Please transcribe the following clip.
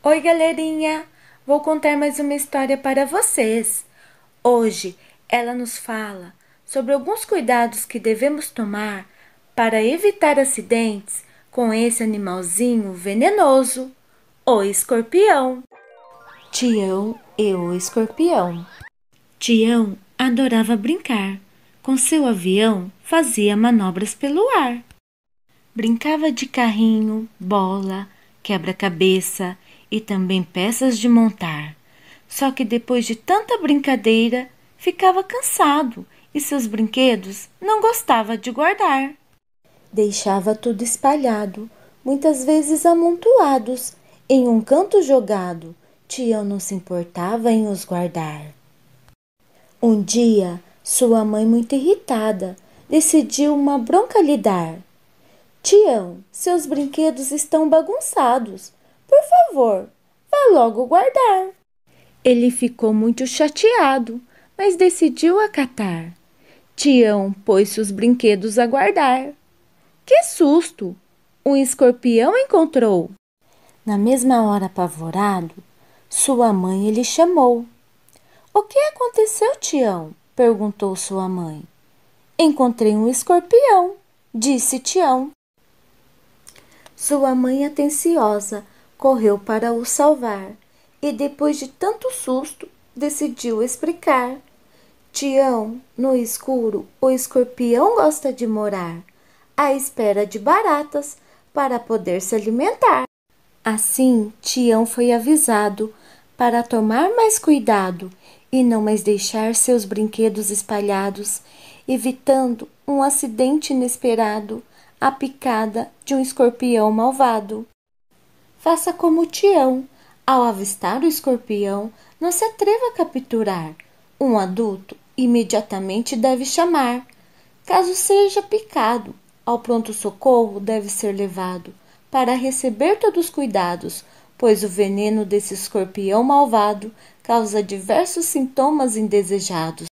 Oi, galerinha! Vou contar mais uma história para vocês. Hoje ela nos fala sobre alguns cuidados que devemos tomar para evitar acidentes com esse animalzinho venenoso, o escorpião. Tião e o escorpião. Tião adorava brincar. Com seu avião, fazia manobras pelo ar. Brincava de carrinho, bola, quebra-cabeça e também peças de montar. Só que depois de tanta brincadeira, ficava cansado e seus brinquedos não gostava de guardar. Deixava tudo espalhado, muitas vezes amontoados, em um canto jogado. Tião não se importava em os guardar. Um dia, sua mãe, muito irritada, decidiu uma bronca lhe dar. Tião, seus brinquedos estão bagunçados. Por favor, vá logo guardar. Ele ficou muito chateado, mas decidiu acatar. Tião pôs seus brinquedos a guardar. Que susto! Um escorpião encontrou. Na mesma hora, apavorado, sua mãe ele chamou. O que aconteceu, Tião? perguntou sua mãe. Encontrei um escorpião, disse Tião. Sua mãe, atenciosa, correu para o salvar e, depois de tanto susto, decidiu explicar. Tião, no escuro, o escorpião gosta de morar, à espera de baratas para poder se alimentar. Assim, Tião foi avisado para tomar mais cuidado e não mais deixar seus brinquedos espalhados, evitando um acidente inesperado, a picada de um escorpião malvado. Faça como o Tião. Ao avistar o escorpião, não se atreva a capturar. Um adulto imediatamente deve chamar. Caso seja picado, ao pronto-socorro deve ser levado para receber todos os cuidados, pois o veneno desse escorpião malvado causa diversos sintomas indesejados.